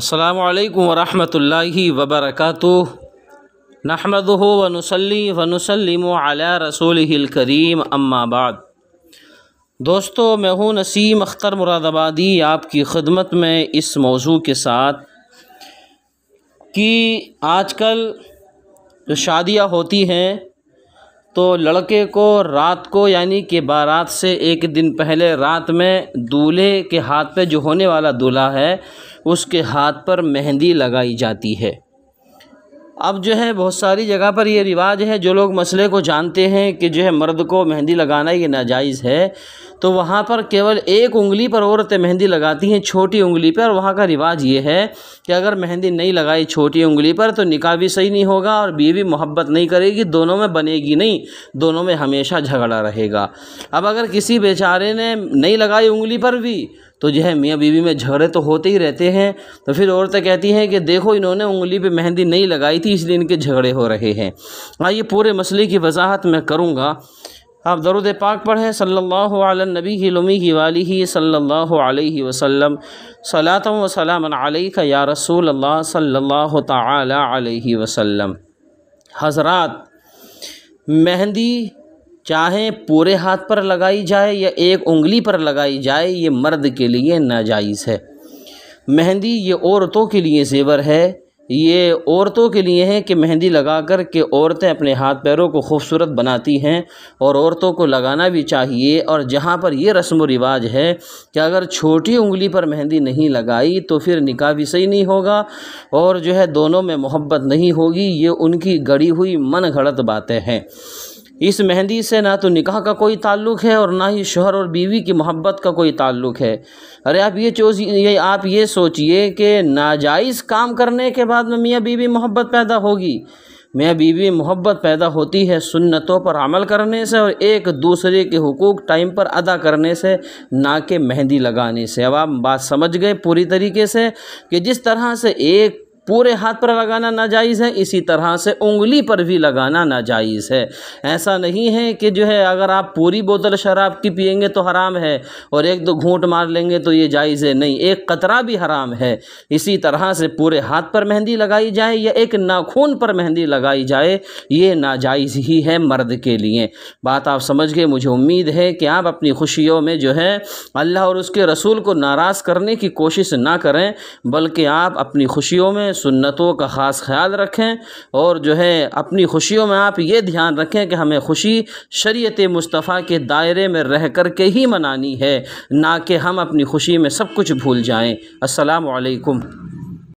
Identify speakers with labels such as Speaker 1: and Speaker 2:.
Speaker 1: अल्लाम वरहमत ला वबरक नहमद वनसली वनसलम रसूल करीम अम्माबाद दोस्तों मैं हूँ नसीम अख्तर मुरादाबादी आपकी ख़दमत में इस मौजू के साथ कि आजकल जो शादियाँ होती हैं तो लड़के को रात को यानी कि बारात से एक दिन पहले रात में दूल्हे के हाथ पे जो होने वाला दूल्हा है उसके हाथ पर मेहंदी लगाई जाती है अब जो है बहुत सारी जगह पर ये रिवाज है जो लोग मसले को जानते हैं कि जो है मर्द को मेहंदी लगाना ये नाजायज़ है तो वहाँ पर केवल एक उंगली पर औरतें मेहंदी लगाती हैं छोटी उंगली पर वहाँ का रिवाज ये है कि अगर मेहंदी नहीं लगाई छोटी उंगली पर तो निकाह भी सही नहीं होगा और बीवी मोहब्बत नहीं करेगी दोनों में बनेगी नहीं दोनों में हमेशा झगड़ा रहेगा अब अगर किसी बेचारे ने नहीं लगाई उंगली पर भी तो जो है मियाँ बीवी में झगड़े तो होते ही रहते हैं तो फिर औरतें कहती हैं कि देखो इन्होंने उंगली पे मेहंदी नहीं लगाई थी इसलिए इनके झगड़े हो रहे हैं आइए पूरे मसले की वजाहत मैं करूँगा आप दरुद पाक पढ़ें सल्लल्लाहु अलैहि नबी की लुमी की वाली ही सल्लल्लाहु अलैहि वसल्लम सलात व सलाम का या रसूल अल्लाह सल्लल्लाहु ताला अलैहि वसल्लम हजरात मेहंदी चाहे पूरे हाथ पर लगाई जाए या एक उंगली पर लगाई जाए ये मर्द के लिए नाजायज़ है मेहंदी ये औरतों के लिए जेवर है ये औरतों के लिए है कि मेहंदी लगा कर के औरतें अपने हाथ पैरों को खूबसूरत बनाती हैं और औरतों को लगाना भी चाहिए और जहाँ पर ये रस्म व रिवाज है कि अगर छोटी उंगली पर मेहंदी नहीं लगाई तो फिर निकाह भी सही नहीं होगा और जो है दोनों में मोहब्बत नहीं होगी ये उनकी गड़ी हुई मन घड़त बातें हैं इस मेहंदी से ना तो निकाह का कोई ताल्लुक़ है और ना ही शोहर और बीवी की मोहब्बत का कोई ताल्लुक़ है अरे आप ये चोज ये आप ये सोचिए कि नाजायज़ काम करने के बाद में मियाँ बीवी मोहब्बत पैदा होगी मियाँ बीवी मोहब्बत पैदा होती है सुन्नतों पर अमल करने से और एक दूसरे के हकूक़ टाइम पर अदा करने से ना कि मेहंदी लगाने से अब आप बात समझ गए पूरी तरीके से कि जिस तरह से एक पूरे हाथ पर लगाना नाजायज़ है इसी तरह से उंगली पर भी लगाना नाजायज़ है ऐसा नहीं है कि जो है अगर आप पूरी बोतल शराब की पियेंगे तो हराम है और एक दो घूंट मार लेंगे तो ये जायज़ है नहीं एक कतरा भी हराम है इसी तरह से पूरे हाथ पर मेहंदी लगाई जाए या एक नाखून पर मेहंदी लगाई जाए ये नाजायज़ ही है मर्द के लिए बात आप समझ गए मुझे उम्मीद है कि आप अपनी खुशियों में जो है अल्लाह और उसके रसूल को नाराज़ करने की कोशिश ना करें बल्कि आप अपनी खुशियों में सुन्नतों का ख़ास ख्याल रखें और जो है अपनी खुशियों में आप ये ध्यान रखें कि हमें खुशी शरीयत मुस्तफ़ा के दायरे में रह कर के ही मनानी है ना कि हम अपनी खुशी में सब कुछ भूल जाएँ असलकम